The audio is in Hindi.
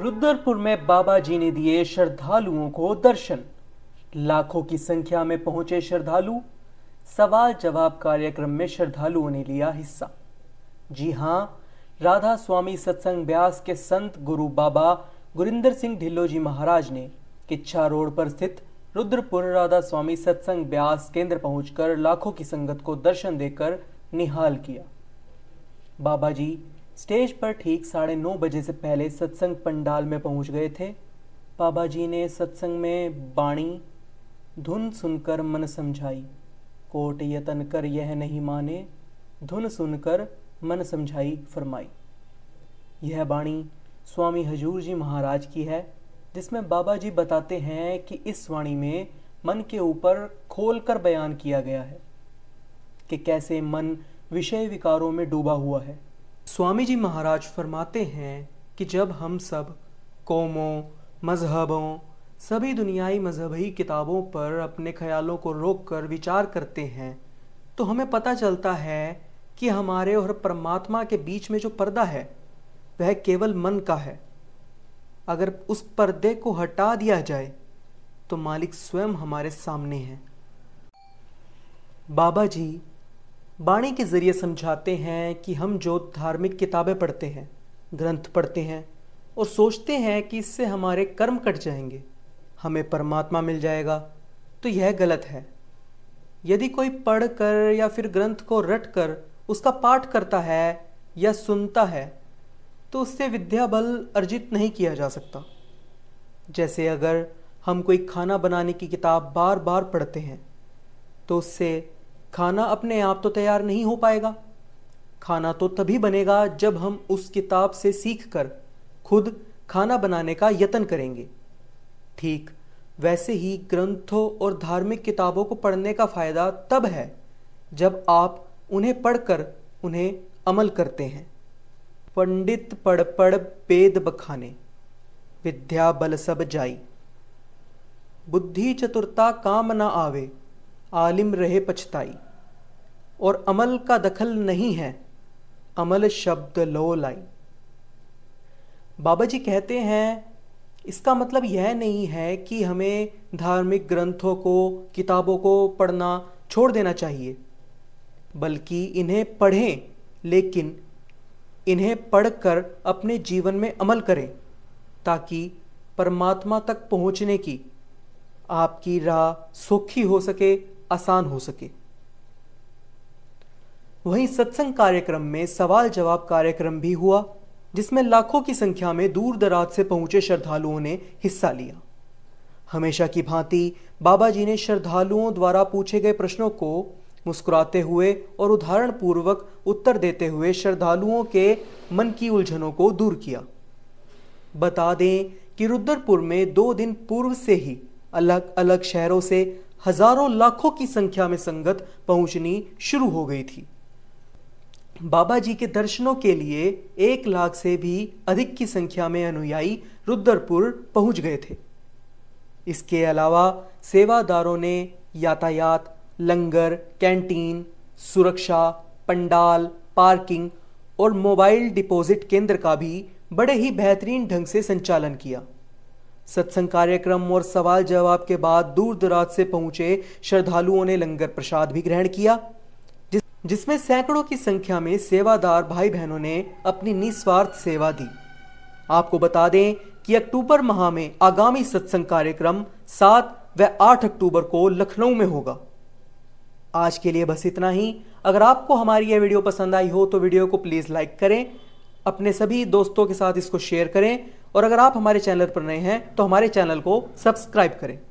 रुद्रपुर में बाबा जी ने दिए श्रद्धालुओं को दर्शन लाखों की संख्या में पहुंचे श्रद्धालु सवाल जवाब कार्यक्रम में श्रद्धालुओं ने लिया हिस्सा जी हां राधा स्वामी सत्संग ब्यास के संत गुरु बाबा गुरिंदर सिंह ढिल्लो जी महाराज ने किच्छा रोड पर स्थित रुद्रपुर राधा स्वामी सत्संग ब्यास केंद्र पहुंचकर लाखों की संगत को दर्शन देकर निहाल किया बाबा जी स्टेज पर ठीक साढ़े नौ बजे से पहले सत्संग पंडाल में पहुंच गए थे बाबा जी ने सत्संग में बाणी धुन सुनकर मन समझाई कोट यतन कर यह नहीं माने धुन सुनकर मन समझाई फरमाई यह बाणी स्वामी हजूर जी महाराज की है जिसमें बाबा जी बताते हैं कि इस वाणी में मन के ऊपर खोल कर बयान किया गया है कि कैसे मन विषय विकारों में डूबा हुआ है स्वामी जी महाराज फरमाते हैं कि जब हम सब कौमों मजहबों सभी दुनियाई मजहबी किताबों पर अपने ख्यालों को रोक कर विचार करते हैं तो हमें पता चलता है कि हमारे और परमात्मा के बीच में जो पर्दा है वह केवल मन का है अगर उस पर्दे को हटा दिया जाए तो मालिक स्वयं हमारे सामने हैं बाबा जी बाणी के ज़रिए समझाते हैं कि हम जो धार्मिक किताबें पढ़ते हैं ग्रंथ पढ़ते हैं और सोचते हैं कि इससे हमारे कर्म कट जाएंगे हमें परमात्मा मिल जाएगा तो यह गलत है यदि कोई पढ़ कर या फिर ग्रंथ को रट कर उसका पाठ करता है या सुनता है तो उससे विद्या बल अर्जित नहीं किया जा सकता जैसे अगर हम कोई खाना बनाने की किताब बार बार पढ़ते हैं तो उससे खाना अपने आप तो तैयार नहीं हो पाएगा खाना तो तभी बनेगा जब हम उस किताब से सीख कर खुद खाना बनाने का यत्न करेंगे ठीक वैसे ही ग्रंथों और धार्मिक किताबों को पढ़ने का फ़ायदा तब है जब आप उन्हें पढ़कर उन्हें अमल करते हैं पंडित पढ़ पढ़ वेद बखाने विद्या बल सब जाई बुद्धि चतुरता काम न आवे आलिम रहे पछताई और अमल का दखल नहीं है अमल शब्द लो लाई बाबा जी कहते हैं इसका मतलब यह नहीं है कि हमें धार्मिक ग्रंथों को किताबों को पढ़ना छोड़ देना चाहिए बल्कि इन्हें पढ़ें लेकिन इन्हें पढ़कर अपने जीवन में अमल करें ताकि परमात्मा तक पहुंचने की आपकी राह सुखी हो सके आसान हो सके वहीं सत्संग कार्यक्रम में सवाल जवाब कार्यक्रम भी हुआ जिसमें लाखों की संख्या में दूर दराज से पहुंचे श्रद्धालुओं ने हिस्सा लिया हमेशा की भांति बाबा जी ने श्रद्धालुओं द्वारा पूछे गए प्रश्नों को मुस्कुराते हुए और उदाहरण पूर्वक उत्तर देते हुए श्रद्धालुओं के मन की उलझनों को दूर किया बता दें कि रुद्रपुर में दो दिन पूर्व से ही अलग अलग शहरों से हजारों लाखों की संख्या में संगत पहुंचनी शुरू हो गई थी बाबा जी के दर्शनों के लिए एक लाख से भी अधिक की संख्या में अनुयायी रुद्रपुर पहुंच गए थे इसके अलावा सेवादारों ने यातायात लंगर कैंटीन सुरक्षा पंडाल पार्किंग और मोबाइल डिपॉजिट केंद्र का भी बड़े ही बेहतरीन ढंग से संचालन किया सत्संग कार्यक्रम और सवाल जवाब के बाद दूर दराज से पहुंचे श्रद्धालुओं ने लंगर प्रसाद भी ग्रहण किया जिस, जिसमें सैकड़ों की संख्या में सेवादार भाई बहनों ने अपनी निस्वार्थ सेवा दी आपको बता दें कि अक्टूबर माह में आगामी सत्संग कार्यक्रम सात व आठ अक्टूबर को लखनऊ में होगा आज के लिए बस इतना ही अगर आपको हमारी यह वीडियो पसंद आई हो तो वीडियो को प्लीज़ लाइक करें अपने सभी दोस्तों के साथ इसको शेयर करें और अगर आप हमारे चैनल पर नए हैं तो हमारे चैनल को सब्सक्राइब करें